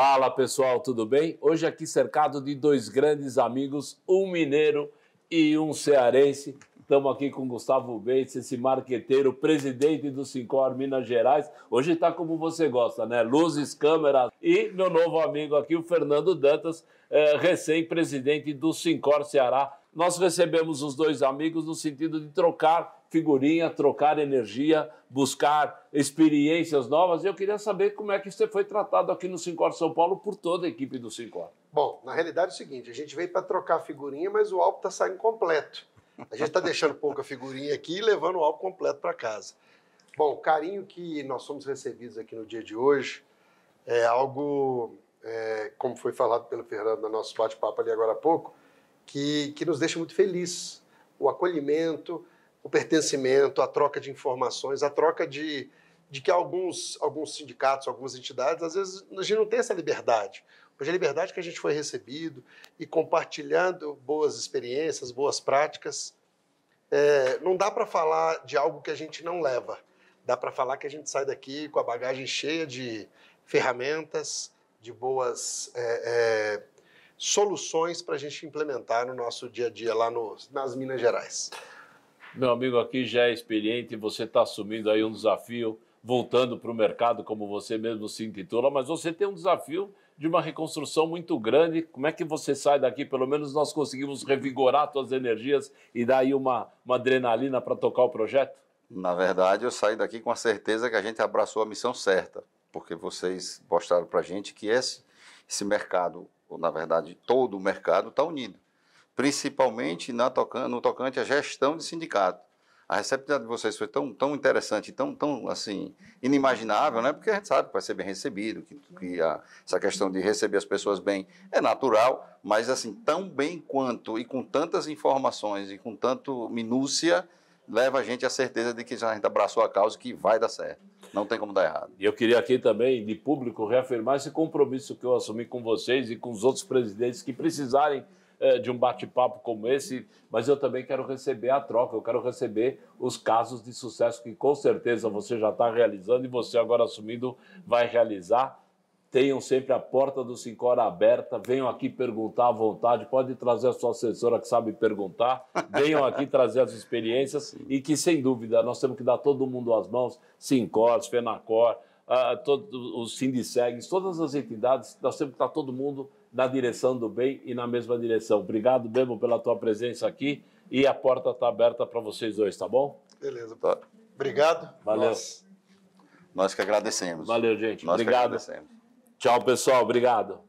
Fala pessoal, tudo bem? Hoje aqui cercado de dois grandes amigos, um mineiro e um cearense. Estamos aqui com Gustavo Bates, esse marqueteiro, presidente do Sincor Minas Gerais. Hoje está como você gosta, né? Luzes, câmeras. E meu novo amigo aqui, o Fernando Dantas, é, recém-presidente do Sincor Ceará nós recebemos os dois amigos no sentido de trocar figurinha, trocar energia, buscar experiências novas. E eu queria saber como é que você foi tratado aqui no Sincor São Paulo por toda a equipe do Sincor. Bom, na realidade é o seguinte, a gente veio para trocar figurinha, mas o álbum está saindo completo. A gente está deixando pouca figurinha aqui e levando o álbum completo para casa. Bom, o carinho que nós somos recebidos aqui no dia de hoje é algo, é, como foi falado pelo Fernando no nosso bate-papo ali agora há pouco, que, que nos deixa muito felizes. O acolhimento, o pertencimento, a troca de informações, a troca de, de que alguns, alguns sindicatos, algumas entidades, às vezes a gente não tem essa liberdade. Hoje a liberdade que a gente foi recebido e compartilhando boas experiências, boas práticas, é, não dá para falar de algo que a gente não leva. Dá para falar que a gente sai daqui com a bagagem cheia de ferramentas, de boas é, é, soluções para a gente implementar no nosso dia a dia lá no, nas Minas Gerais. Meu amigo aqui já é experiente, você está assumindo aí um desafio, voltando para o mercado, como você mesmo se intitula, mas você tem um desafio de uma reconstrução muito grande. Como é que você sai daqui? Pelo menos nós conseguimos revigorar suas energias e dar aí uma, uma adrenalina para tocar o projeto? Na verdade, eu saí daqui com a certeza que a gente abraçou a missão certa, porque vocês mostraram para a gente que esse, esse mercado ou na verdade todo o mercado está unido, principalmente na no tocante à gestão de sindicato. A receptividade de vocês foi tão, tão interessante, tão, tão assim, inimaginável, né? porque a gente sabe que vai ser bem recebido, que, que a, essa questão de receber as pessoas bem é natural, mas assim, tão bem quanto e com tantas informações e com tanto minúcia, leva a gente à certeza de que já a gente abraçou a causa e que vai dar certo. Não tem como dar errado. E eu queria aqui também, de público, reafirmar esse compromisso que eu assumi com vocês e com os outros presidentes que precisarem eh, de um bate-papo como esse, mas eu também quero receber a troca, eu quero receber os casos de sucesso que com certeza você já está realizando e você agora assumindo vai realizar tenham sempre a porta do Sincora aberta, venham aqui perguntar à vontade, pode trazer a sua assessora que sabe perguntar, venham aqui trazer as experiências e que, sem dúvida, nós temos que dar todo mundo as mãos, Sincor, Fenacor, uh, ah, todo, os Sindicegs, todas as entidades, nós temos que estar todo mundo na direção do bem e na mesma direção. Obrigado, Bebo, pela tua presença aqui e a porta está aberta para vocês dois, tá bom? Beleza. Tá. Obrigado. Valeu. Nós, nós que agradecemos. Valeu, gente. Nós Obrigado. Tchau, pessoal. Obrigado.